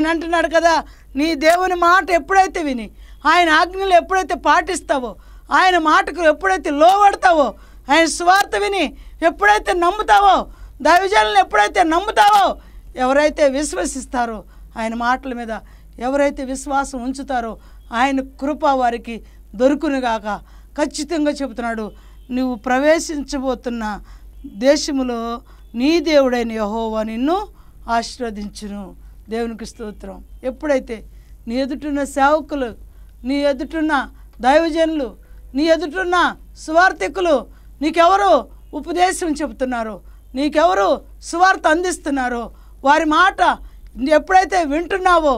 ఆయన అంటున్నాడు కదా నీ దేవుని మాట ఎప్పుడైతే విని ఆయన ఆజ్ఞలు ఎప్పుడైతే పాటిస్తావో ఆయన మాటకు ఎప్పుడైతే లోబడతావో ఆయన స్వార్థ విని ఎప్పుడైతే నమ్ముతావో దైవజనులను ఎప్పుడైతే నమ్ముతావో ఎవరైతే విశ్వసిస్తారో ఆయన మాటల మీద ఎవరైతే విశ్వాసం ఉంచుతారో ఆయన కృప వారికి దొరుకునిగాక ఖచ్చితంగా చెబుతున్నాడు నువ్వు ప్రవేశించబోతున్న దేశములో నీ దేవుడైన యహోవా నిన్ను ఆశీర్వదించును దేవునికి స్తోత్రం ఎప్పుడైతే నీ ఎదుటిన్న సేవకులు నీ ఎదుటిన్న దైవజనులు నీ ఎదుటిన్న స్వార్థికులు నీకెవరు ఉపదేశం చెబుతున్నారు నీకెవరు సువార్త అందిస్తున్నారో వారి మాట ఎప్పుడైతే వింటున్నావో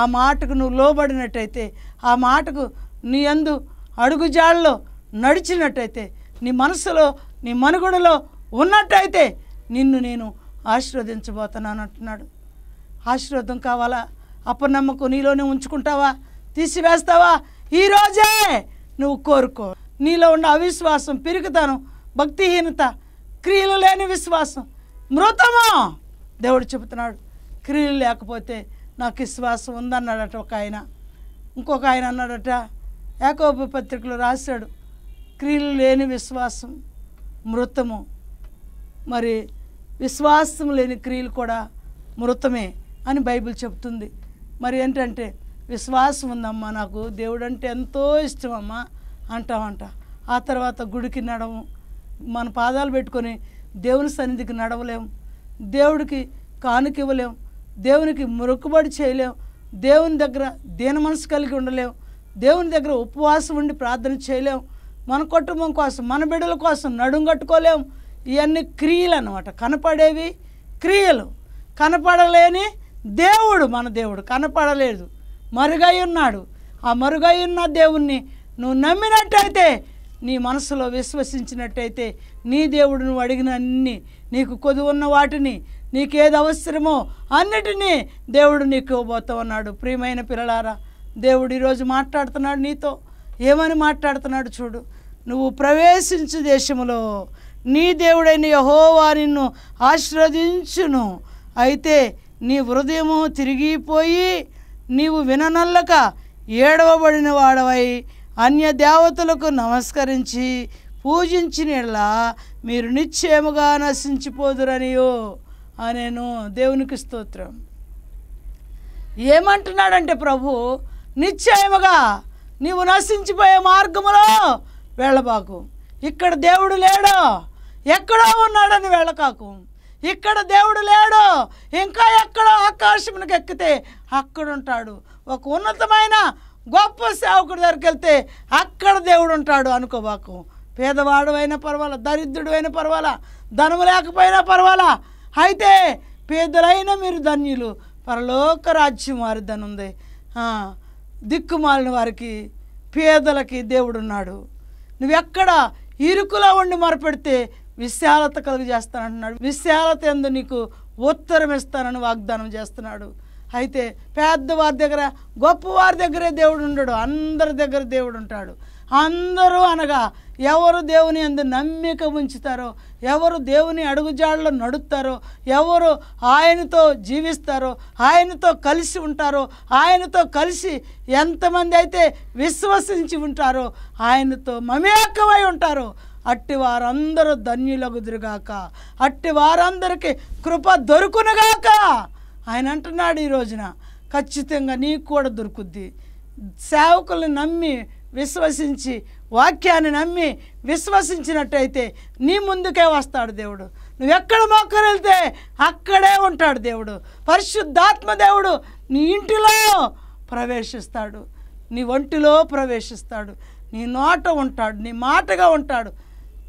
ఆ మాటకు నువ్వు లోబడినట్టయితే ఆ మాటకు నీ అందు అడుగుజాడలో నడిచినట్టయితే నీ మనసులో నీ మనుగడలో ఉన్నట్టయితే నిన్ను నేను ఆశీర్వదించబోతున్నాను అంటున్నాడు ఆశీర్వాదం కావాలా అప్పనమ్మకు నీలోనే ఉంచుకుంటావా తీసివేస్తావా ఈరోజే నువ్వు కోరుకో నీలో ఉన్న అవిశ్వాసం పెరుగుతాను భక్తిహీనత క్రియలు లేని విశ్వాసం మృతమా దేవుడు చెబుతున్నాడు క్రియలు లేకపోతే నాకు విశ్వాసం ఉందన్నాడట ఒక ఆయన ఇంకొక ఆయన అన్నాడట ఏకోప పత్రికలు రాశాడు క్రియలు లేని విశ్వాసం మృతము మరి విశ్వాసం లేని క్రియలు కూడా మృతమే అని బైబిల్ చెప్తుంది మరి ఏంటంటే విశ్వాసం ఉందమ్మా నాకు దేవుడు అంటే ఎంతో ఇష్టమమ్మా అంటామంట ఆ తర్వాత గుడికి నడము మన పాదాలు పెట్టుకొని దేవుని సన్నిధికి నడవలేము దేవుడికి కానుక ఇవ్వలేం దేవునికి మొరుక్కుబడి చేయలేం దేవుని దగ్గర దీన మనసు కలిగి ఉండలేం దేవుని దగ్గర ఉపవాసం ఉండి ప్రార్థన చేయలేం మన కుటుంబం కోసం మన బిడ్డల కోసం నడుం కట్టుకోలేం ఇవన్నీ క్రియలు అనమాట కనపడేవి క్రియలు కనపడలేని దేవుడు మన దేవుడు కనపడలేదు మరుగై ఉన్నాడు ఆ మరుగై ఉన్న దేవుణ్ణి నువ్వు నమ్మినట్టయితే నీ మనసులో విశ్వసించినట్టయితే నీ దేవుడు నువ్వు అడిగిన అన్ని నీకు కొదువున్న వాటిని నీకేది అవసరమో అన్నిటినీ దేవుడు నీకు ఇవ్వబోతూ ఉన్నాడు ప్రియమైన పిల్లలారా దేవుడు ఈరోజు మాట్లాడుతున్నాడు నీతో ఏమని మాట్లాడుతున్నాడు చూడు నువ్వు ప్రవేశించు దేశములో నీ దేవుడైన యహోవా నిన్ను ఆశీర్వదించును అయితే నీ హృదయము తిరిగిపోయి నీవు విననల్లక ఏడవబడిన వాడవై అన్య దేవతలకు నమస్కరించి పూజించినలా మీరు నిశ్చయముగా నశించిపోదురనియో అనేను దేవునికి స్తోత్రం ఏమంటున్నాడంటే ప్రభు నిశ్చయముగా నీవు నశించిపోయే మార్గములో వెళ్ళబాకు ఇక్కడ దేవుడు లేడో ఎక్కడో ఉన్నాడని వెళ్ళకాకు ఇక్కడ దేవుడు లేడు ఇంకా ఎక్కడో ఆకాశమునికి ఎక్కితే అక్కడ ఉంటాడు ఒక ఉన్నతమైన గొప్ప సేవకుడి దగ్గరికి వెళ్తే అక్కడ దేవుడు ఉంటాడు అనుకోబాకు పేదవాడు అయినా పర్వాలా అయినా పర్వాలా ధనము లేకపోయినా పర్వాలా అయితే పేదలైన మీరు ధన్యులు పరలోక రాజ్యం వారి ధనుంది దిక్కుమాలిన వారికి పేదలకి దేవుడున్నాడు నువ్వెక్కడ ఇరుకులో ఉండి మొరపెడితే విశాలత కలుగు చేస్తానంటున్నాడు విశాలత ఎందు నీకు ఉత్తరం ఇస్తానని వాగ్దానం చేస్తున్నాడు అయితే పెద్దవారి దగ్గర గొప్పవారి దగ్గరే దేవుడు ఉండడు అందరి దగ్గర దేవుడు ఉంటాడు అందరూ అనగా ఎవరు దేవుని అందు నమ్మిక ఉంచుతారో ఎవరు దేవుని అడుగుజాడలో నడుస్తారో ఎవరు ఆయనతో జీవిస్తారో ఆయనతో కలిసి ఉంటారో ఆయనతో కలిసి ఎంతమంది అయితే విశ్వసించి ఉంటారో ఆయనతో మమేకమై ఉంటారో అట్టి వారందరూ ధన్యులగుదురుగాక అట్టి వారందరికీ కృప దొరుకునుగాక ఆయన అంటున్నాడు ఈ రోజున ఖచ్చితంగా నీకు కూడా దొరుకుద్ది సేవకులను నమ్మి విశ్వసించి వాక్యాన్ని నమ్మి విశ్వసించినట్టయితే నీ ముందుకే వస్తాడు దేవుడు ఎక్కడ మొక్కలు వెళ్తే అక్కడే ఉంటాడు దేవుడు పరిశుద్ధాత్మ దేవుడు నీ ఇంటిలో ప్రవేశిస్తాడు నీ ఒంటిలో ప్రవేశిస్తాడు నీ నోట ఉంటాడు నీ మాటగా ఉంటాడు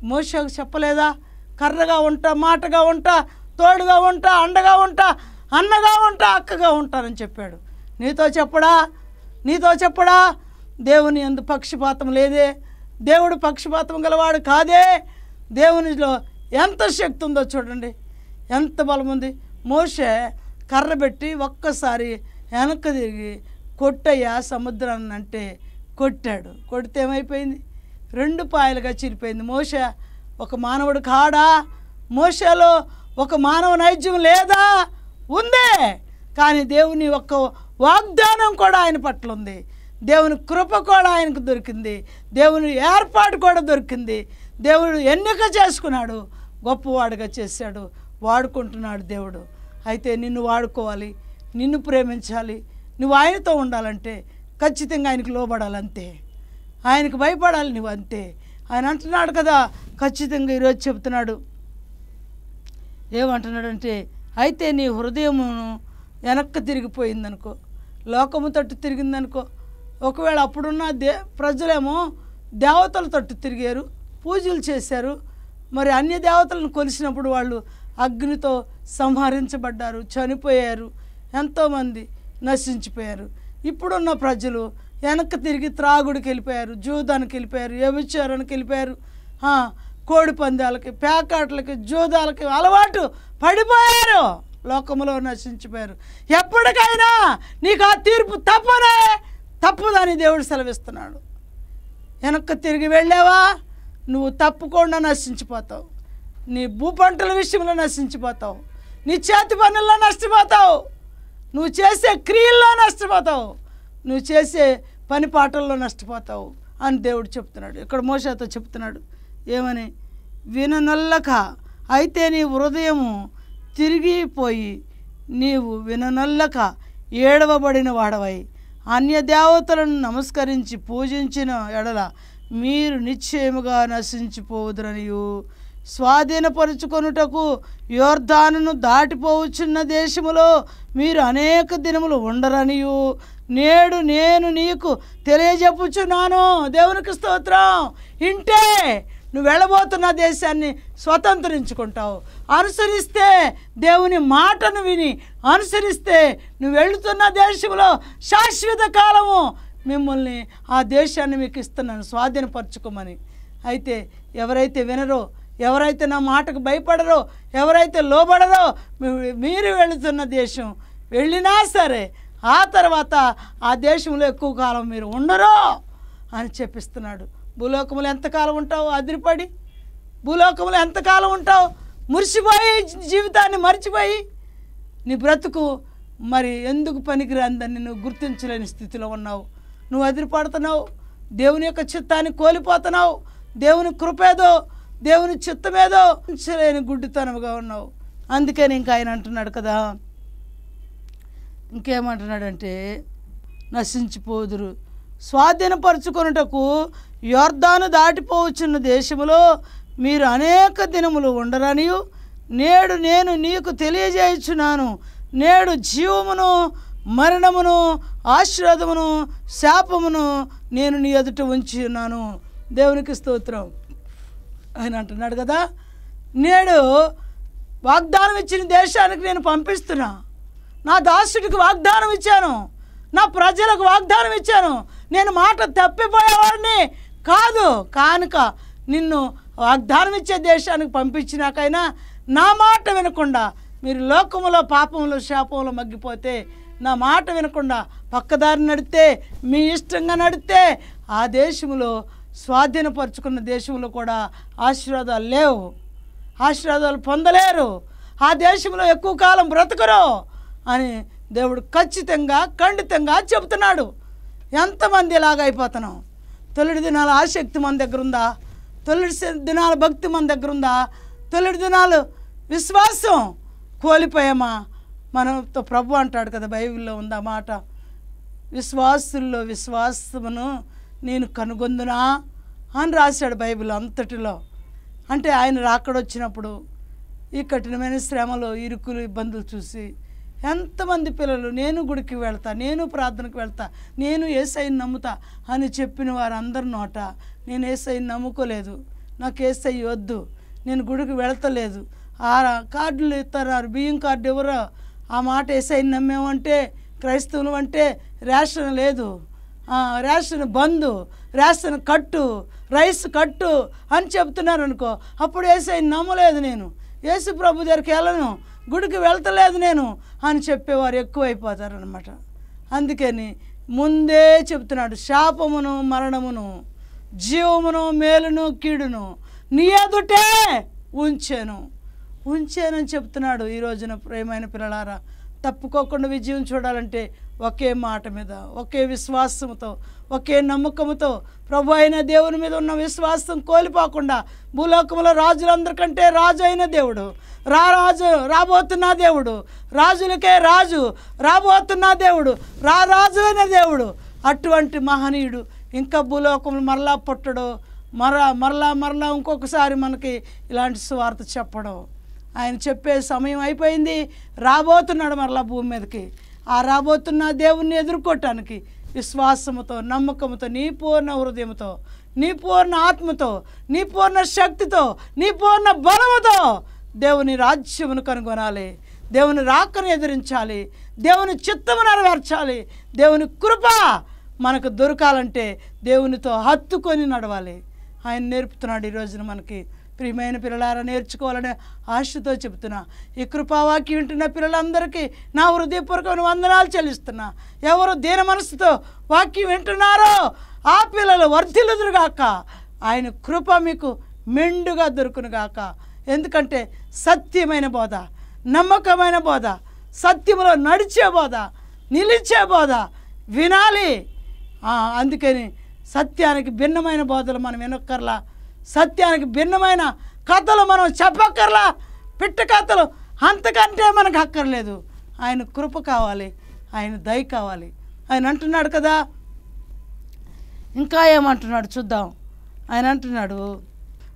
మోషకు చెప్పలేదా కర్రగా ఉంటా మాటగా ఉంటా తోడుగా ఉంటా అండగా ఉంటా అన్నగా ఉంటా అక్కగా ఉంటానని చెప్పాడు నీతో చెప్పడా నీతో చెప్పడా దేవుని ఎందు పక్షపాతం లేదే దేవుడు పక్షపాతం గలవాడు కాదే దేవునిలో ఎంత శక్తి ఉందో చూడండి ఎంత బలం ఉంది మోసే కర్ర పెట్టి ఒక్కసారి వెనక్కి తిరిగి కొట్టయ్యా సముద్రాన్ని అంటే కొట్టాడు కొడితే ఏమైపోయింది రెండు పాయలుగా చిరిపోయింది మోస ఒక మానవుడు కాడా మోసలో ఒక మానవ నైజ్యం లేదా ఉందే కానీ దేవుని ఒక వాగ్దానం కూడా ఆయన పట్ల ఉంది దేవుని కృప కూడా ఆయనకు దొరికింది దేవుని ఏర్పాటు కూడా దొరికింది దేవుడు ఎన్నిక చేసుకున్నాడు గొప్పవాడుగా చేశాడు వాడుకుంటున్నాడు దేవుడు అయితే నిన్ను వాడుకోవాలి నిన్ను ప్రేమించాలి నువ్వు ఆయనతో ఉండాలంటే ఖచ్చితంగా ఆయనకు లోబడాలంతే ఆయనకు భయపడాలి నువ్వు అంతే ఆయన అంటున్నాడు కదా ఖచ్చితంగా ఈరోజు చెబుతున్నాడు ఏమంటున్నాడంటే అయితే నీ హృదయమును వెనక్కి తిరిగిపోయిందనుకో లోకము తట్టు తిరిగిందనుకో ఒకవేళ అప్పుడున్న దే ప్రజలేమో దేవతల తట్టు తిరిగారు పూజలు చేశారు మరి అన్య దేవతలను కొలిసినప్పుడు వాళ్ళు అగ్నితో సంహరించబడ్డారు చనిపోయారు ఎంతోమంది నశించిపోయారు ఇప్పుడున్న ప్రజలు వెనక్కి తిరిగి త్రాగుడికి వెళ్ళిపోయారు జూదానికి వెళ్ళిపోయారు వ్యభిచారానికి వెళ్ళిపోయారు కోడి పందాలకి పేకాట్లకి జూదాలకి అలవాటు పడిపోయారు లోకంలో నశించిపోయారు ఎప్పటికైనా నీకు ఆ తీర్పు తప్పనే తప్పదని దేవుడు సెలవిస్తున్నాడు వెనక్కి తిరిగి వెళ్ళావా నువ్వు తప్పకుండా నశించిపోతావు నీ భూపంటల విషయంలో నశించిపోతావు నీ చేతి పనుల్లో నష్టపోతావు నువ్వు చేసే క్రియల్లో నష్టపోతావు నువ్వు చేసే పని పాటల్లో నష్టపోతావు అని దేవుడు చెప్తున్నాడు ఇక్కడ మోసాతో చెప్తున్నాడు ఏమని విననల్లక అయితే నీ హృదయము తిరిగిపోయి నీవు విననల్లక ఏడవబడిన వాడవై అన్యదేవతలను నమస్కరించి పూజించిన ఎడల మీరు నిశ్చయముగా నశించిపోదురనియు స్వాధీనపరుచుకొనుటకు యోర్ధానును దాటిపోవచ్చున్న దేశములో మీరు అనేక దినములు ఉండరనియు నేడు నేను నీకు తెలియజెప్పుచున్నాను దేవునికి స్తోత్రం ఇంటే నువ్వు వెళ్ళబోతున్న దేశాన్ని స్వతంత్రించుకుంటావు అనుసరిస్తే దేవుని మాటను విని అనుసరిస్తే నువ్వు వెళుతున్న దేశంలో శాశ్వత కాలము మిమ్మల్ని ఆ దేశాన్ని మీకు ఇస్తున్నాను స్వాధీనపరచుకోమని అయితే ఎవరైతే వినరో ఎవరైతే నా మాటకు భయపడరో ఎవరైతే లోబడరో మీరు వెళుతున్న దేశం వెళ్ళినా సరే ఆ తర్వాత ఆ దేశంలో ఎక్కువ కాలం మీరు ఉండరు అని చెప్పిస్తున్నాడు భూలోకములు ఎంతకాలం ఉంటావు అదిరిపడి భూలోకములు ఎంతకాలం ఉంటావు మురిసిపోయి జీవితాన్ని మర్చిపోయి నీ బ్రతుకు మరి ఎందుకు పనికిరాందని నువ్వు గుర్తించలేని స్థితిలో ఉన్నావు నువ్వు అదిరిపడుతున్నావు దేవుని యొక్క చిత్తాన్ని కోల్పోతున్నావు దేవుని కృపేదో దేవుని చిత్తమేదో చేయలేని గుడ్డితనముగా ఉన్నావు అందుకని ఇంకా ఆయన అంటున్నాడు కదా ఇంకేమంటున్నాడంటే నశించిపోదురు స్వాధీనపరుచుకొనుటకు యోర్ధాను దాటిపోవచ్చున్న దేశములో మీరు అనేక దినములు ఉండరనియు నేడు నేను నీకు తెలియజేయుచున్నాను నేడు జీవమును మరణమును ఆశీర్వాదమును శాపమును నేను నీ ఎదుట ఉంచి ఉన్నాను దేవునికి స్తోత్రం ఆయన అంటున్నాడు కదా నేడు వాగ్దానం ఇచ్చిన దేశానికి నేను పంపిస్తున్నా నా దాసుడికి వాగ్దానం ఇచ్చాను నా ప్రజలకు వాగ్దానం ఇచ్చాను నేను మాట తప్పిపోయేవాడిని కాదు కానుక నిన్ను వాగ్దానం ఇచ్చే దేశానికి పంపించినాకైనా నా మాట వినకుండా మీరు లోకములో పాపంలో శాపములు మగ్గిపోతే నా మాట వినకుండా పక్కదారి నడితే మీ ఇష్టంగా నడితే ఆ దేశంలో స్వాధీనపరుచుకున్న దేశంలో కూడా ఆశీర్వాదాలు లేవు ఆశీర్వాదాలు పొందలేరు ఆ దేశంలో ఎక్కువ కాలం బ్రతకరు అని దేవుడు ఖచ్చితంగా ఖండితంగా చెబుతున్నాడు ఎంతమంది ఇలాగైపోతున్నాం తొలిడి దినాల ఆసక్తి మన దగ్గర ఉందా తొలిడి దినాల భక్తి మన దగ్గర ఉందా తొలిడి దినాలు విశ్వాసం కోల్పోయామా మనతో ప్రభు అంటాడు కదా బైబిల్లో ఉందా మాట విశ్వాసుల్లో విశ్వాసమును నేను కనుగొందునా అని రాశాడు బైబిల్ అంతటిలో అంటే ఆయన రాకడొచ్చినప్పుడు ఈ కఠినమైన శ్రమలు ఇరుకులు ఇబ్బందులు చూసి ఎంతమంది పిల్లలు నేను గుడికి వెళ్తా నేను ప్రార్థనకు వెళ్తా నేను ఏసైని నమ్ముతా అని చెప్పిన వారందరి నోట నేను ఏసైని నమ్ముకోలేదు నాకు ఏసై వద్దు నేను గుడికి వెళ్తలేదు ఆ కార్డులు ఇస్తారు బియ్యం కార్డు ఎవరో ఆ మాట ఏసైని నమ్మేమంటే క్రైస్తవులు అంటే రేషన్ లేదు ration bandh ration cut rice cut అని చెప్తున్నారు అనుకో అప్పుడు ఏసై నమ్మలేదు నేను ఏసు ప్రభు దగ్గరికి వెళ్ళను గుడికి వెళ్తలేదు నేను అని చెప్పేవారు ఎక్కువైపోతారు అనమాట అందుకని ముందే చెప్తున్నాడు శాపమును మరణమును జీవమును మేలును కీడును నీ ఎదుటే ఉంచాను ఉంచానని చెప్తున్నాడు ఈ రోజున ప్రేమైన పిల్లలారా తప్పుకోకుండా విజయం చూడాలంటే ఒకే మాట మీద ఒకే విశ్వాసంతో ఒకే నమ్మకంతో ప్రభు అయిన దేవుని మీద ఉన్న విశ్వాసం కోల్పోకుండా భూలోకముల రాజులందరికంటే రాజు అయిన దేవుడు రా రాజు రాబోతున్న దేవుడు రాజులకే రాజు రాబోతున్న దేవుడు రా రాజు అయిన దేవుడు అటువంటి మహనీయుడు ఇంకా భూలోకములు మరలా పుట్టడు మరలా మరలా మరలా ఇంకొకసారి మనకి ఇలాంటి స్వార్థ చెప్పడం ఆయన చెప్పే సమయం అయిపోయింది రాబోతున్నాడు మరలా భూమి మీదకి ఆ రాబోతున్న దేవుణ్ణి ఎదుర్కోవటానికి విశ్వాసముతో నమ్మకంతో నీ పూర్ణ హృదయంతో నీ పూర్ణ ఆత్మతో నీ పూర్ణ శక్తితో నీ పూర్ణ బలముతో దేవుని రాజ్యమును కనుగొనాలి దేవుని రాకను ఎదిరించాలి దేవుని చిత్తము నెరవేర్చాలి దేవుని కృప మనకు దొరకాలంటే దేవునితో హత్తుకొని నడవాలి ఆయన నేర్పుతున్నాడు ఈరోజున మనకి ప్రియమైన పిల్లలారా నేర్చుకోవాలనే ఆశతో చెబుతున్నా ఈ కృపావాక్యం వింటున్న పిల్లలందరికీ నా హృదయపూర్వకమైన వందనాలు చెల్లిస్తున్నా ఎవరు దీన మనసుతో వాక్యం వింటున్నారో ఆ పిల్లలు వర్ధిల్లుదురుగాక ఆయన కృప మీకు మెండుగా దొరుకునుగాక ఎందుకంటే సత్యమైన బోధ నమ్మకమైన బోధ సత్యంలో నడిచే బోధ నిలిచే బోధ వినాలి అందుకని సత్యానికి భిన్నమైన బోధలు మనం వినొక్కర్లా సత్యానికి భిన్నమైన కథలు మనం చెప్పక్కర్లా పిట్ట కథలు అంతకంటే మనకు అక్కర్లేదు ఆయన కృప కావాలి ఆయన దయ కావాలి ఆయన అంటున్నాడు కదా ఇంకా ఏమంటున్నాడు చూద్దాం ఆయన అంటున్నాడు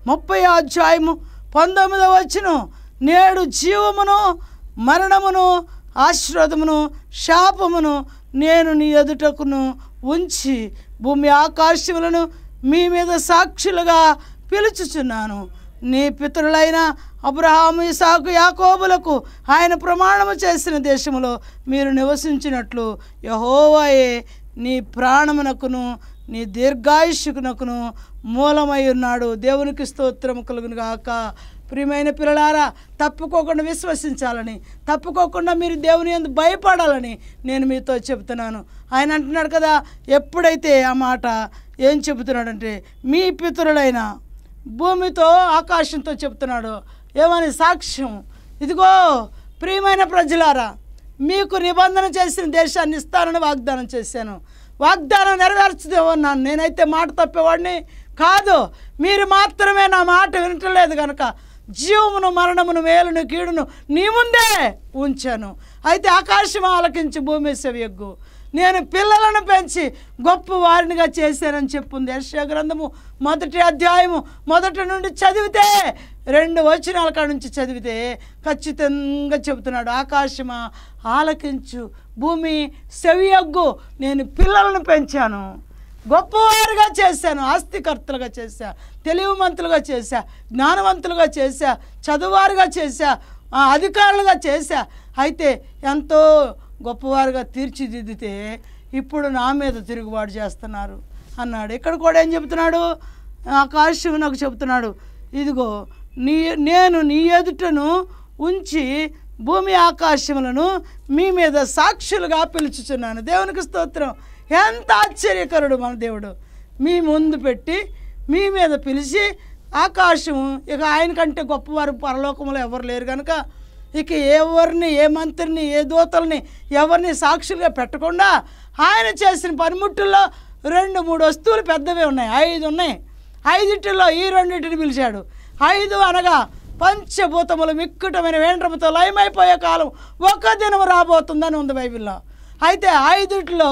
ముప్పై అధ్యాయము పంతొమ్మిదవ వచ్చిన నేడు జీవమును మరణమును ఆశీర్వదమును శాపమును నేను నీ ఎదుటకును ఉంచి భూమి ఆకాశములను మీ మీద సాక్షులుగా పిలుచుచున్నాను నీ పితరులైన అబ్రహాము ఇసాకు యాకోబులకు ఆయన ప్రమాణము చేసిన దేశంలో మీరు నివసించినట్లు యహోవాయే నీ ప్రాణమునకును నీ దీర్ఘాయుష్యునకును మూలమై ఉన్నాడు దేవునికి స్తోత్రం కలుగును గాక ప్రియమైన పిల్లలారా తప్పుకోకుండా విశ్వసించాలని తప్పుకోకుండా మీరు దేవుని ఎందుకు భయపడాలని నేను మీతో చెబుతున్నాను ఆయన అంటున్నాడు కదా ఎప్పుడైతే ఆ మాట ఏం చెబుతున్నాడంటే మీ పితరులైన భూమితో ఆకాశంతో చెప్తున్నాడు ఏమని సాక్ష్యం ఇదిగో ప్రియమైన ప్రజలారా మీకు నిబంధన చేసిన దేశాన్ని ఇస్తానని వాగ్దానం చేశాను వాగ్దానం నెరవేర్చదేమన్నాను నేనైతే మాట తప్పేవాడిని కాదు మీరు మాత్రమే నా మాట వినట్లేదు కనుక జీవమును మరణమును మేలును కీడును నీ ముందే ఉంచాను అయితే ఆకాశం ఆలకించి భూమి సెవి ఎగ్గు నేను పిల్లలను పెంచి గొప్ప వారినిగా చేశానని చెప్పింది యర్ష గ్రంథము మొదటి అధ్యాయము మొదటి నుండి చదివితే రెండు వచనాల కాడ నుంచి చదివితే ఖచ్చితంగా చెబుతున్నాడు ఆకాశమా ఆలకించు భూమి సెవియగ్గు నేను పిల్లలను పెంచాను గొప్పవారుగా చేశాను ఆస్తికర్తలుగా చేశా తెలివిమంతులుగా చేశా జ్ఞానవంతులుగా చేశా చదువువారుగా చేశా అధికారులుగా చేశా అయితే ఎంతో గొప్పవారుగా తీర్చిదిద్దితే ఇప్పుడు నా మీద తిరుగుబాటు చేస్తున్నారు అన్నాడు ఇక్కడ కూడా ఏం చెబుతున్నాడు ఆకాశం నాకు చెబుతున్నాడు ఇదిగో నీ నేను నీ ఎదుటను ఉంచి భూమి ఆకాశములను మీ మీద సాక్షులుగా పిలుచుచున్నాను దేవునికి స్తోత్రం ఎంత ఆశ్చర్యకరుడు మన దేవుడు మీ ముందు పెట్టి మీ మీద పిలిచి ఆకాశము ఇక ఆయన కంటే గొప్పవారు పరలోకంలో ఎవరు లేరు కనుక ఇక ఎవరిని ఏ మంత్రిని ఏ దూతల్ని ఎవరిని సాక్షులుగా పెట్టకుండా ఆయన చేసిన పనిముట్టుల్లో రెండు మూడు వస్తువులు పెద్దవే ఉన్నాయి ఐదు ఉన్నాయి ఐదింటిలో ఈ రెండింటిని పిలిచాడు ఐదు అనగా పంచభూతములు మిక్కుటమైన వేండ్రముతో లయమైపోయే కాలం ఒక దినం రాబోతుందని ఉంది బైబిల్లో అయితే ఐదింటిలో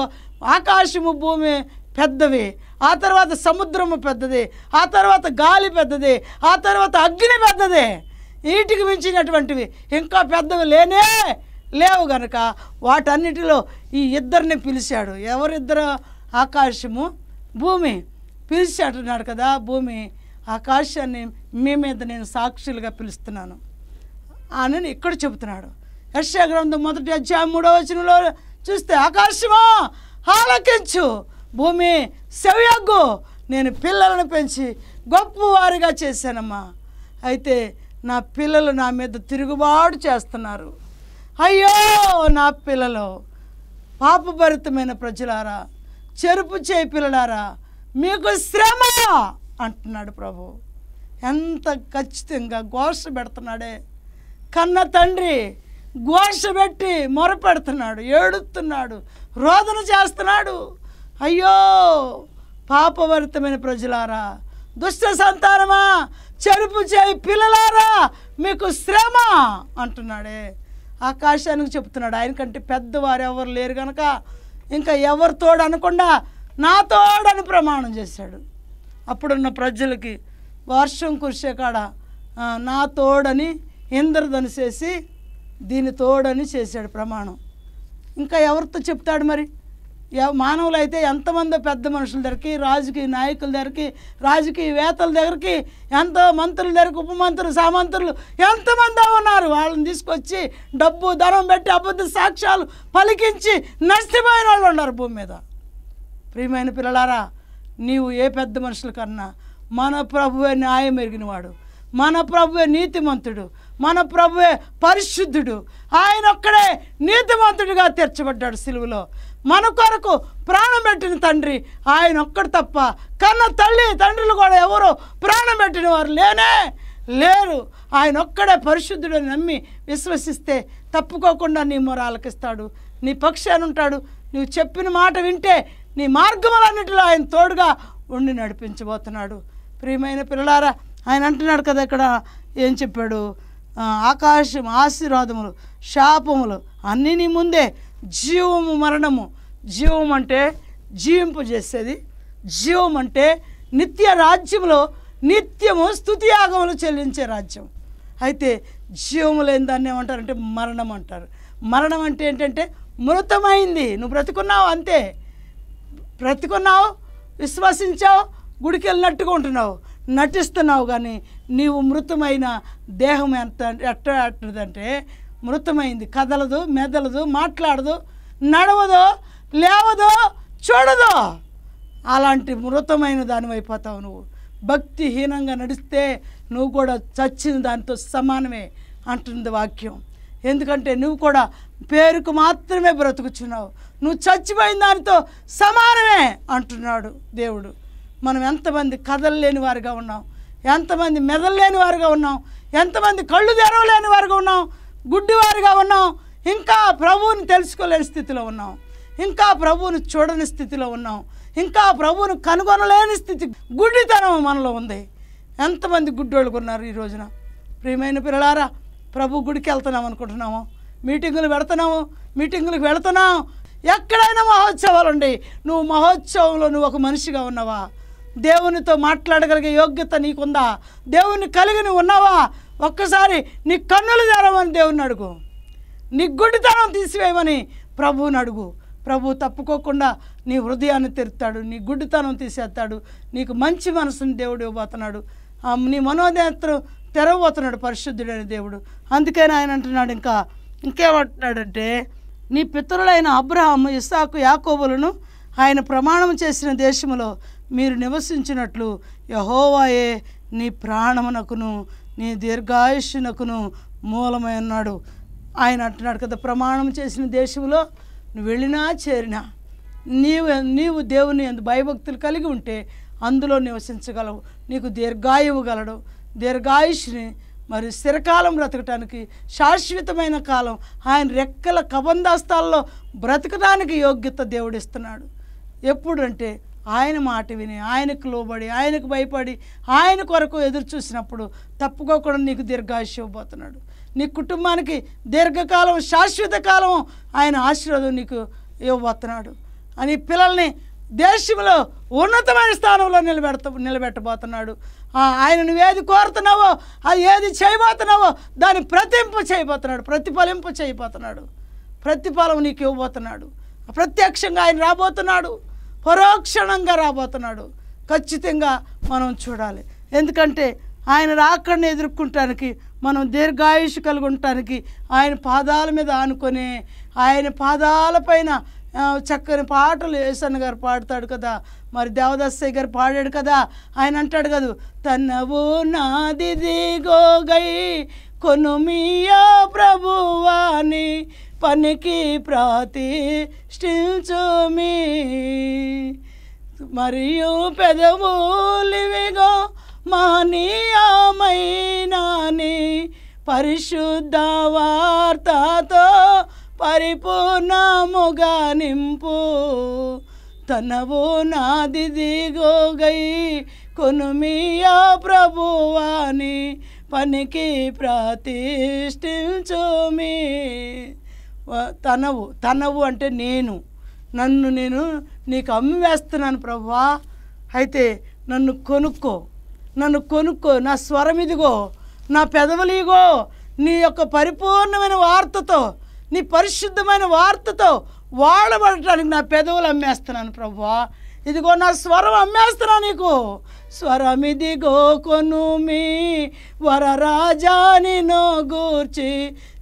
ఆకాశము భూమి పెద్దవి ఆ తర్వాత సముద్రము పెద్దది ఆ తర్వాత గాలి పెద్దది ఆ తర్వాత అగ్ని పెద్దది ఈటికి మించినటువంటివి ఇంకా పెద్దవి లేనే లేవు గనక వాటన్నిటిలో ఈ ఇద్దరిని పిలిచాడు ఎవరిద్దరు ఆకాశము భూమి పిలిచాడున్నాడు కదా భూమి ఆకాశాన్ని మీ మీద నేను సాక్షులుగా పిలుస్తున్నాను అని ఇక్కడ చెబుతున్నాడు యశ్వగ్రంథం మొదటి అధ్యాయం మూడవ వచనంలో చూస్తే ఆకాశమా ఆలకించు భూమి సెవయగ్గు నేను పిల్లలను పెంచి గొప్ప వారిగా చేశానమ్మా అయితే నా పిల్లలు నా మీద తిరుగుబాటు చేస్తున్నారు అయ్యో నా పిల్లలు పాపభరితమైన ప్రజలారా చెరుపు చేయి పిల్లలారా మీకు శ్రమ అంటున్నాడు ప్రభు ఎంత ఖచ్చితంగా ఘోష పెడుతున్నాడే కన్న తండ్రి ఘోష పెట్టి మొరపెడుతున్నాడు ఏడుతున్నాడు రోదన చేస్తున్నాడు అయ్యో పాపభరితమైన ప్రజలారా దుష్ట సంతానమా చెరుపు చేయి పిల్లలారా మీకు శ్రమ అంటున్నాడే ఆకాశానికి చెప్తున్నాడు ఆయన కంటే పెద్దవారు ఎవరు లేరు కనుక ఇంకా ఎవరు తోడు అనకుండా నా తోడని ప్రమాణం చేశాడు అప్పుడున్న ప్రజలకి వర్షం కురిసే కాడ నా తోడని ఇంద్రధను చేసి దీని తోడని చేశాడు ప్రమాణం ఇంకా ఎవరితో చెప్తాడు మరి మానవులు అయితే ఎంతమంది పెద్ద మనుషుల దగ్గరికి రాజకీయ నాయకుల దగ్గరికి రాజకీయవేత్తల దగ్గరికి ఎంతో మంత్రుల దగ్గరికి ఉపమంత్రులు సామంత్రులు ఎంతమంది ఉన్నారు వాళ్ళని తీసుకొచ్చి డబ్బు ధనం పెట్టి అబద్ధ సాక్ష్యాలు పలికించి నష్టపోయిన వాళ్ళు ఉన్నారు భూమి మీద ప్రియమైన పిల్లలారా నీవు ఏ పెద్ద మనుషుల కన్నా మన ప్రభువే న్యాయం ఎరిగినవాడు మన ప్రభువే నీతిమంతుడు మన ప్రభువే పరిశుద్ధుడు ఆయన ఒక్కడే నీతిమంతుడిగా తెరచబడ్డాడు సిలువలో మన కొరకు ప్రాణం పెట్టిన తండ్రి ఆయన ఒక్కడు తప్ప కన్న తల్లి తండ్రులు కూడా ఎవరు ప్రాణం పెట్టిన వారు లేనే లేరు ఆయన ఒక్కడే పరిశుద్ధుడని నమ్మి విశ్వసిస్తే తప్పుకోకుండా నీ మొర ఆలకిస్తాడు నీ పక్షాన్ని ఉంటాడు నువ్వు చెప్పిన మాట వింటే నీ మార్గములన్నిటిలో ఆయన తోడుగా ఉండి నడిపించబోతున్నాడు ప్రియమైన పిల్లలారా ఆయన అంటున్నాడు కదా ఇక్కడ ఏం చెప్పాడు ఆకాశం ఆశీర్వాదములు శాపములు అన్నీ నీ ముందే జీవము మరణము జీవం అంటే జీవింపు చేసేది జీవం అంటే నిత్య రాజ్యంలో నిత్యము స్థుతియాగములు చెల్లించే రాజ్యం అయితే జీవము లేని దాన్ని ఏమంటారంటే మరణం అంటారు మరణం అంటే ఏంటంటే మృతమైంది నువ్వు బ్రతుకున్నావు అంతే బ్రతుకున్నావు విశ్వసించావు గుడికి వెళ్ళినట్టుగా ఉంటున్నావు నటిస్తున్నావు కానీ నీవు మృతమైన దేహం ఎంత ఎట్ట ఎట్టదంటే మృతమైంది కదలదు మెదలదు మాట్లాడదు నడవదు లేవదు చూడదు అలాంటి మృతమైన దానివైపోతావు నువ్వు భక్తిహీనంగా నడిస్తే నువ్వు కూడా చచ్చిన దానితో సమానమే అంటుంది వాక్యం ఎందుకంటే నువ్వు కూడా పేరుకు మాత్రమే బ్రతుకుచున్నావు నువ్వు చచ్చిపోయిన దానితో సమానమే అంటున్నాడు దేవుడు మనం ఎంతమంది కదలలేని వారుగా ఉన్నాం ఎంతమంది లేని వారుగా ఉన్నాం ఎంతమంది కళ్ళు తెరవలేని వారుగా ఉన్నాం గుడ్డివారిగా ఉన్నాం ఇంకా ప్రభువుని తెలుసుకోలేని స్థితిలో ఉన్నాం ఇంకా ప్రభువుని చూడని స్థితిలో ఉన్నాం ఇంకా ప్రభువుని కనుగొనలేని స్థితి గుడ్డితనం మనలో ఉంది ఎంతమంది గుడ్డోళ్ళు ఉన్నారు ఈ రోజున ప్రియమైన పిల్లలారా ప్రభు గుడికి వెళ్తున్నాం అనుకుంటున్నాము మీటింగులు పెడుతున్నాము మీటింగులకు వెళుతున్నాం ఎక్కడైనా మహోత్సవాలు ఉండి నువ్వు మహోత్సవంలో నువ్వు ఒక మనిషిగా ఉన్నావా దేవునితో మాట్లాడగలిగే యోగ్యత నీకుందా దేవుని కలిగి నువ్వు ఉన్నావా ఒక్కసారి నీ కన్నులు తెరవని దేవుని అడుగు నీ గుడ్డితనం తీసివేయమని ప్రభువుని అడుగు ప్రభు తప్పుకోకుండా నీ హృదయాన్ని తెరుతాడు నీ గుడ్డితనం తీసేస్తాడు నీకు మంచి మనసుని దేవుడు ఇవ్వబోతున్నాడు నీ మనోనేత్రం తెరవబోతున్నాడు పరిశుద్ధుడైన దేవుడు అందుకని ఆయన అంటున్నాడు ఇంకా ఇంకేమంటున్నాడంటే నీ పితరులైన అబ్రహాము ఇసాకు యాకోబులను ఆయన ప్రమాణం చేసిన దేశంలో మీరు నివసించినట్లు యహోవాయే నీ ప్రాణమునకును నీ దీర్ఘాయుష్యునకును మూలమై ఉన్నాడు ఆయన అంటున్నాడు కదా ప్రమాణం చేసిన దేశంలో నువ్వు వెళ్ళినా చేరినా నీవు నీవు దేవుని ఎందు భయభక్తులు కలిగి ఉంటే అందులో నివసించగలవు నీకు దీర్ఘాయువు గలడు దీర్ఘాయుష్ని మరి స్థిరకాలం బ్రతకటానికి శాశ్వతమైన కాలం ఆయన రెక్కల కబందాస్తాల్లో బ్రతకడానికి యోగ్యత దేవుడిస్తున్నాడు ఎప్పుడంటే ఆయన మాట విని ఆయనకు లోబడి ఆయనకు భయపడి ఆయన కొరకు ఎదురు చూసినప్పుడు తప్పుకోకుండా నీకు దీర్ఘాయుష్ ఇవ్వబోతున్నాడు నీ కుటుంబానికి దీర్ఘకాలం శాశ్వత కాలం ఆయన ఆశీర్వాదం నీకు ఇవ్వబోతున్నాడు అని పిల్లల్ని దేశంలో ఉన్నతమైన స్థానంలో నిలబెడత నిలబెట్టబోతున్నాడు ఆయన నువ్వు ఏది కోరుతున్నావో అది ఏది చేయబోతున్నావో దాని ప్రతింపు చేయబోతున్నాడు ప్రతిఫలింపు చేయబోతున్నాడు ప్రతిఫలం నీకు ఇవ్వబోతున్నాడు ప్రత్యక్షంగా ఆయన రాబోతున్నాడు పరోక్షణంగా రాబోతున్నాడు ఖచ్చితంగా మనం చూడాలి ఎందుకంటే ఆయన రాకడని ఎదుర్కొంటానికి మనం దీర్ఘాయుష్ కలిగి ఉండటానికి ఆయన పాదాల మీద ఆనుకొని ఆయన పాదాల పైన చక్కని పాటలు యేసన్న గారు పాడతాడు కదా మరి దేవదాసయ్య గారు పాడాడు కదా ఆయన అంటాడు కదా తన్నవు నాది దిగోగై కొనుమియా ప్రభువాని పనికి ప్రాతిష్ఠించుమి మరియు పెదవులివిగో మహనీయమైనాని పరిశుద్ధ వార్తతో పరిపూర్ణముగా నింపు తనవు నాది దిగోగై కొనుమియా ప్రభువాని పనికి ప్రాతిష్ఠించుమి తనవు తనవు అంటే నేను నన్ను నేను నీకు అమ్మి వేస్తున్నాను ప్రభువా అయితే నన్ను కొనుక్కో నన్ను కొనుక్కో నా స్వరం ఇదిగో నా పెదవులిగో నీ యొక్క పరిపూర్ణమైన వార్తతో నీ పరిశుద్ధమైన వార్తతో వాడబడటానికి నా పెదవులు అమ్మేస్తున్నాను ప్రభువా ఇదిగో నా స్వరం అమ్మేస్తున్నా నీకు స్వరమిదిగో కొనుమి వరరాజా నో గూర్చి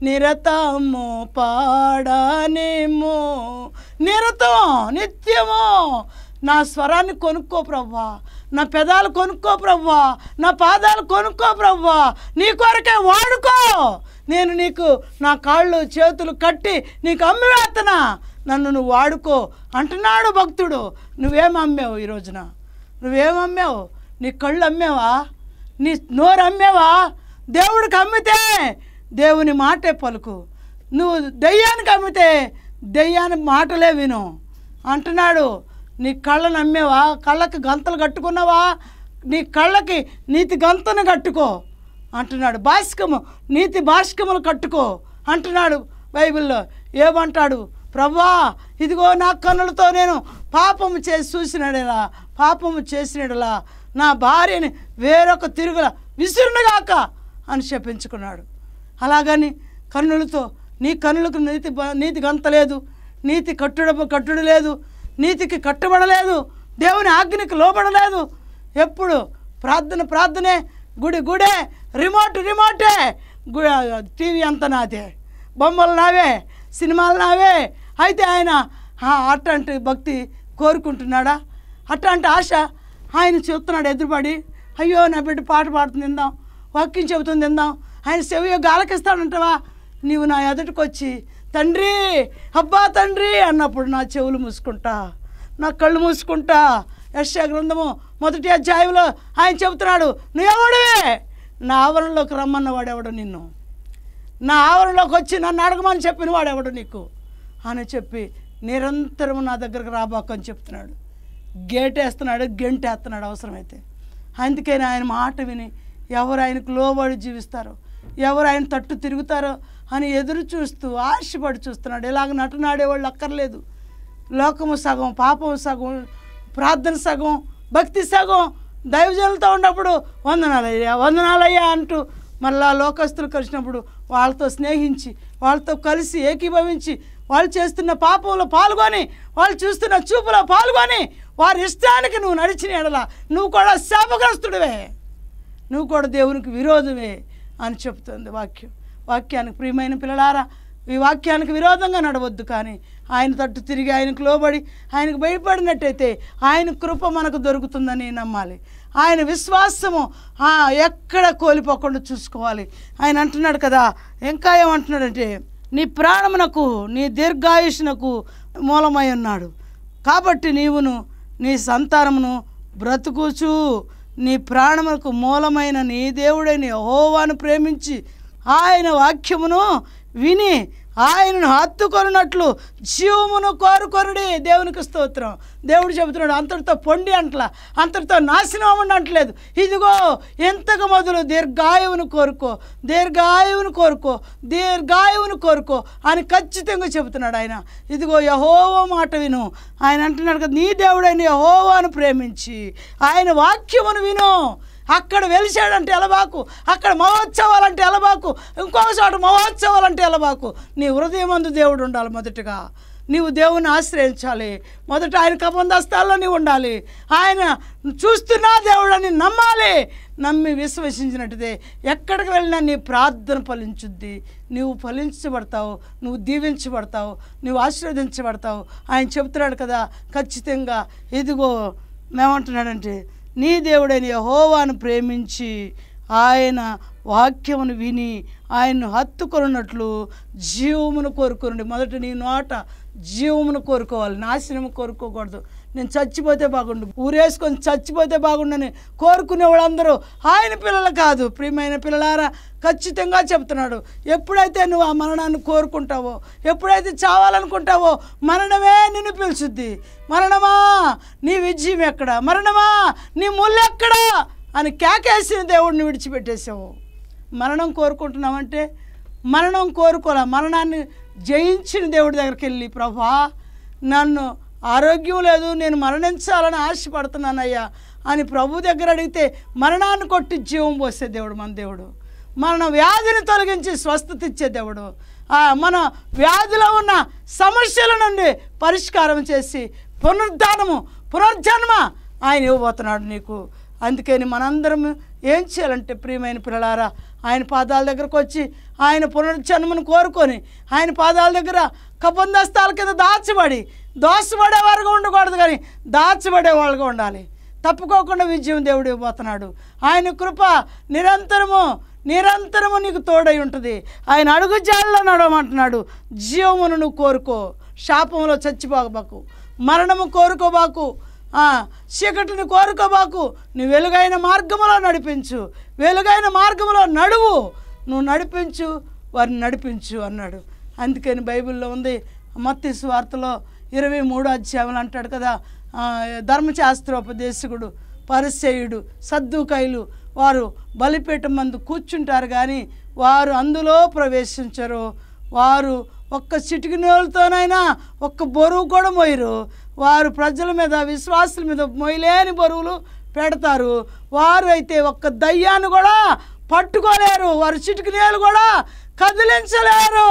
నిరతము పాడనేమో నిరతం నిత్యము నా స్వరాన్ని కొనుక్కో ప్రవ్వా నా పెదాలు కొనుక్కో ప్రవ్వా నా పాదాలు కొనుక్కో ప్రవ్వా నీ కొరకే వాడుకో నేను నీకు నా కాళ్ళు చేతులు కట్టి నీకు అమ్మివేస్తున్నా నన్ను నువ్వు వాడుకో అంటున్నాడు భక్తుడు నువ్వేం అమ్మావు ఈ రోజున నువ్వేం అమ్మావు నీ కళ్ళు అమ్మేవా నీ నోరు అమ్మేవా దేవుడికి అమ్మితే దేవుని మాటే పలుకు నువ్వు దయ్యానికి అమ్మితే దయ్యానికి మాటలే విను అంటున్నాడు నీ కళ్ళను అమ్మేవా కళ్ళకి గంతలు కట్టుకున్నావా నీ కళ్ళకి నీతి గంతను కట్టుకో అంటున్నాడు భాష్కము నీతి బాష్కములు కట్టుకో అంటున్నాడు బైబిల్లో ఏమంటాడు ప్రభా ఇదిగో నా కన్నులతో నేను పాపము చేసి చూసినడలా పాపము చేసినడలా నా భార్యని వేరొక తిరుగుల విసురునగాక అని చెప్పించుకున్నాడు అలాగని కన్నులతో నీ కన్నులకు నీతి నీతి గంతలేదు నీతి కట్టుడ కట్టుడు లేదు నీతికి కట్టుబడలేదు దేవుని ఆజ్ఞకి లోబడలేదు ఎప్పుడు ప్రార్థన ప్రార్థనే గుడి గుడే రిమోట్ రిమోటే టీవీ అంత నాదే బొమ్మలు నావే సినిమాలు నావే అయితే ఆయన అట్లాంటి భక్తి కోరుకుంటున్నాడా అట్లాంటి ఆశ ఆయన చెప్తున్నాడు ఎదురుపడి అయ్యో నా బిడ్డ పాట పాడుతుంది తిందాం వాక్యం చెబుతుంది తిందాం ఆయన చెవి గాలకిస్తాడంటవా నీవు నా ఎదుటికి వచ్చి తండ్రి అబ్బా తండ్రి అన్నప్పుడు నా చెవులు మూసుకుంటా నా కళ్ళు మూసుకుంటా యశ గ్రంథము మొదటి అధ్యాయంలో ఆయన చెబుతున్నాడు నువ్వు నువ్వెవడవే నా ఆవరణలోకి రమ్మన్నవాడెవడు నిన్ను నా ఆవరణలోకి వచ్చి నన్ను అడగమని చెప్పిన వాడేవాడు నీకు అని చెప్పి నిరంతరం నా దగ్గరకు రాబాకు అని చెప్తున్నాడు గేట్ వేస్తున్నాడు గెంటేస్తున్నాడు అవసరమైతే అందుకని ఆయన మాట విని ఎవరు ఆయనకు లోబడి జీవిస్తారో ఎవరు ఆయన తట్టు తిరుగుతారో అని ఎదురు చూస్తూ ఆశపడి చూస్తున్నాడు ఇలాగ నటనాడేవాళ్ళు అక్కర్లేదు లోకము సగం పాపం సగం ప్రార్థన సగం భక్తి సగం దైవజనులతో ఉన్నప్పుడు వందనాలయ్యా వందనాలయ్యా అంటూ మళ్ళా లోకస్తులు కలిసినప్పుడు వాళ్ళతో స్నేహించి వాళ్ళతో కలిసి ఏకీభవించి వాళ్ళు చేస్తున్న పాపంలో పాల్గొని వాళ్ళు చూస్తున్న చూపులో పాల్గొని వారి ఇష్టానికి నువ్వు నడిచిన ఎడల నువ్వు కూడా శాపగ్రస్తుడివే నువ్వు కూడా దేవునికి విరోధమే అని చెప్తుంది వాక్యం వాక్యానికి ప్రియమైన పిల్లలారా ఈ వాక్యానికి విరోధంగా నడవద్దు కానీ ఆయన తట్టు తిరిగి ఆయనకు లోబడి ఆయనకు భయపడినట్టయితే ఆయన కృప మనకు దొరుకుతుందని నమ్మాలి ఆయన విశ్వాసము ఎక్కడ కోల్పోకుండా చూసుకోవాలి ఆయన అంటున్నాడు కదా ఇంకా ఏమంటున్నాడంటే నీ ప్రాణమునకు నీ దీర్ఘాయుషునకు మూలమై ఉన్నాడు కాబట్టి నీవును నీ సంతానమును బ్రతుకుచు నీ ప్రాణములకు మూలమైన నీ దేవుడైన యహోవాను ప్రేమించి ఆయన వాక్యమును విని ఆయనను హత్తుకొనున్నట్లు జీవమును కోరుకొనుడి దేవునికి స్తోత్రం దేవుడు చెబుతున్నాడు అంతటితో పొండి అంటలా అంతటితో నాశనం అవ్వండి అంటలేదు ఇదిగో ఎంతకు మొదలు దీర్ఘాయువును కోరుకో దీర్ఘాయువును కోరుకో దీర్ఘాయువును కోరుకో అని ఖచ్చితంగా చెబుతున్నాడు ఆయన ఇదిగో యహోవో మాట విను ఆయన అంటున్నాడు కదా నీ దేవుడైన యహోవాను ప్రేమించి ఆయన వాక్యమును విను అక్కడ వెలిసాడంటే ఎలబాకు అక్కడ మహోత్సవాలంటే ఎలబాకు ఇంకో చోట మహోత్సవాలంటే ఎలబాకు నీ హృదయమందు దేవుడు ఉండాలి మొదటగా నీవు దేవుని ఆశ్రయించాలి మొదట ఆయన కబంధస్థాల్లో నీవు ఉండాలి ఆయన చూస్తున్నా దేవుడని నమ్మాలి నమ్మి విశ్వసించినట్టుదే ఎక్కడికి వెళ్ళినా నీ ప్రార్థన ఫలించుద్ది నువ్వు ఫలించబడతావు నువ్వు దీవించబడతావు నువ్వు ఆశీర్వదించబడతావు ఆయన చెబుతున్నాడు కదా ఖచ్చితంగా ఇదిగో మేమంటున్నాడంటే నీ దేవుడైన యహోవాను ప్రేమించి ఆయన వాక్యమును విని ఆయన్ను హత్తుకొనున్నట్లు జీవమును కోరుకోరండి మొదట నీ నోట జీవమును కోరుకోవాలి నాశనము కోరుకోకూడదు నేను చచ్చిపోతే బాగుండు ఊరేసుకొని చచ్చిపోతే బాగుండని కోరుకునే వాళ్ళందరూ ఆయన పిల్లలు కాదు ప్రియమైన పిల్లలారా ఖచ్చితంగా చెప్తున్నాడు ఎప్పుడైతే నువ్వు ఆ మరణాన్ని కోరుకుంటావో ఎప్పుడైతే చావాలనుకుంటావో మరణమే నిన్ను పిలుచుద్ది మరణమా నీ విజయం ఎక్కడ మరణమా నీ ముళ్ళు అని కేకేసిన దేవుడిని విడిచిపెట్టేసావు మరణం కోరుకుంటున్నామంటే మరణం కోరుకోలే మరణాన్ని జయించిన దేవుడి దగ్గరికి వెళ్ళి ప్రభా నన్ను ఆరోగ్యం లేదు నేను మరణించాలని ఆశపడుతున్నానయ్యా అని ప్రభు దగ్గర అడిగితే మరణాన్ని కొట్టి జీవం పోసే దేవుడు మన దేవుడు మన వ్యాధిని తొలగించి స్వస్థత ఇచ్చే దేవుడు మన వ్యాధిలో ఉన్న సమస్యల నుండి పరిష్కారం చేసి పునరుద్ధానము పునర్జన్మ ఆయన ఇవ్వబోతున్నాడు నీకు అందుకని మనందరం ఏం చేయాలంటే ప్రియమైన పిల్లలారా ఆయన పాదాల దగ్గరకు వచ్చి ఆయన పునర్జన్మను కోరుకొని ఆయన పాదాల దగ్గర కబందస్తాల కింద దాచబడి దోషపడేవారుగా ఉండకూడదు కానీ దాచబడేవాళ్ళుగా ఉండాలి తప్పుకోకుండా విజయం దేవుడు ఇవ్వబోతున్నాడు ఆయన కృప నిరంతరము నిరంతరము నీకు తోడై ఉంటుంది ఆయన అడుగు జాడలో నడవమంటున్నాడు జీవమును నువ్వు కోరుకో శాపంలో చచ్చిపోకబాకు మరణము కోరుకోబాకు చీకటిని కోరుకోబాకు నీ వెలుగైన మార్గంలో నడిపించు వెలుగైన మార్గంలో నడువు నువ్వు నడిపించు వారిని నడిపించు అన్నాడు అందుకని బైబిల్లో ఉంది మత్తి వార్తలో ఇరవై మూడో అధ్యాయులు అంటాడు కదా ధర్మశాస్త్రోపదేశకుడు పరిసేయుడు సద్దుకైలు వారు బలిపీఠం మందు కూర్చుంటారు కానీ వారు అందులో ప్రవేశించరు వారు ఒక్క చిటికినోళ్ళతోనైనా ఒక్క బరువు కూడా మోయరు వారు ప్రజల మీద విశ్వాసుల మీద మొయ్యలేని బరువులు పెడతారు వారు అయితే ఒక్క దయ్యాన్ని కూడా పట్టుకోలేరు వారు చిటికినీళ్ళు కూడా కదిలించలేరు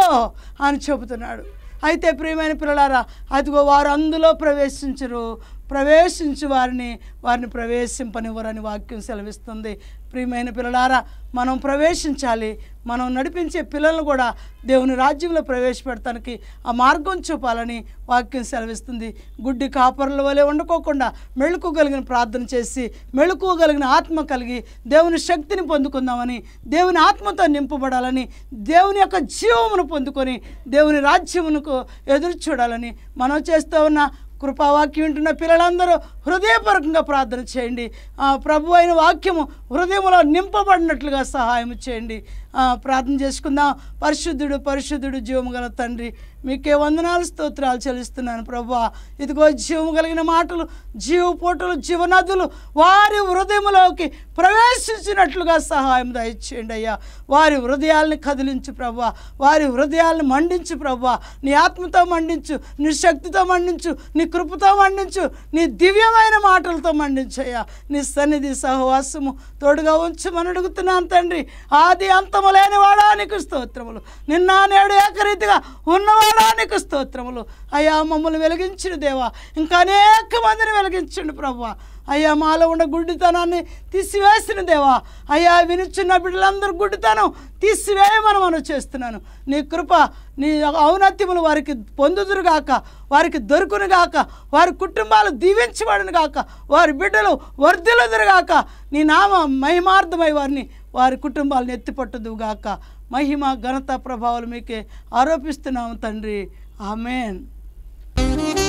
అని చెబుతున్నాడు అయితే ప్రియమైన పిల్లలారా అదిగో వారు అందులో ప్రవేశించరు ప్రవేశించి వారిని వారిని ప్రవేశింపనివ్వరని వాక్యం సెలవిస్తుంది ప్రియమైన పిల్లలారా మనం ప్రవేశించాలి మనం నడిపించే పిల్లలను కూడా దేవుని రాజ్యంలో ప్రవేశపెడతానికి ఆ మార్గం చూపాలని వాక్యం సెలవిస్తుంది గుడ్డి కాపర్ల వలె వండుకోకుండా మెళుకోగలిగిన ప్రార్థన చేసి మెళుకోగలిగిన ఆత్మ కలిగి దేవుని శక్తిని పొందుకుందామని దేవుని ఆత్మతో నింపబడాలని దేవుని యొక్క జీవమును పొందుకొని దేవుని రాజ్యమునకు ఎదురు చూడాలని మనం చేస్తూ ఉన్న కృపావాక్యం వింటున్న పిల్లలందరూ హృదయపూర్వకంగా ప్రార్థన చేయండి ప్రభు అయిన వాక్యము హృదయంలో నింపబడినట్లుగా సహాయం చేయండి ప్రార్థన చేసుకుందాం పరిశుద్ధుడు పరిశుద్ధుడు జీవము గల తండ్రి మీకే వందనాలు స్తోత్రాలు చెల్లిస్తున్నాను ప్రభా ఇదిగో జీవం కలిగిన మాటలు జీవపోటులు జీవనదులు వారి హృదయంలోకి ప్రవేశించినట్లుగా సహాయం దయచేయండి అయ్యా వారి హృదయాల్ని కదిలించు ప్రభా వారి హృదయాలను మండించు ప్రభా నీ ఆత్మతో మండించు నీ శక్తితో మండించు నీ కృపతో మండించు నీ దివ్యమైన మాటలతో మండించయ్యా నీ సన్నిధి సహవాసము తోడుగా ఉంచమని అడుగుతున్నాను తండ్రి ఆది అంతము లేని వాడానికి స్తోత్రములు నిన్న నేడు ఏకరీతిగా ఉన్నవా వందనాలు స్తోత్రములు అయ్యా మమ్మల్ని వెలిగించిన దేవా ఇంకా అనేక మందిని వెలిగించండి ప్రభు అయ్యా మాలో ఉన్న గుడ్డితనాన్ని తీసివేసిన దేవా అయ్యా వినిచున్న బిడ్డలందరూ గుడ్డితనం తీసివేయమని మనం చేస్తున్నాను నీ కృప నీ ఔన్నత్యములు వారికి పొందుదురుగాక వారికి దొరుకును గాక వారి కుటుంబాలు దీవించబడిన గాక వారి బిడ్డలు వర్ధిలదురుగాక నీ నామ మహిమార్థమై వారిని వారి కుటుంబాలను గాక మహిమ ఘనత ప్రభావాలు మీకే ఆరోపిస్తున్నాము తండ్రి ఆమెన్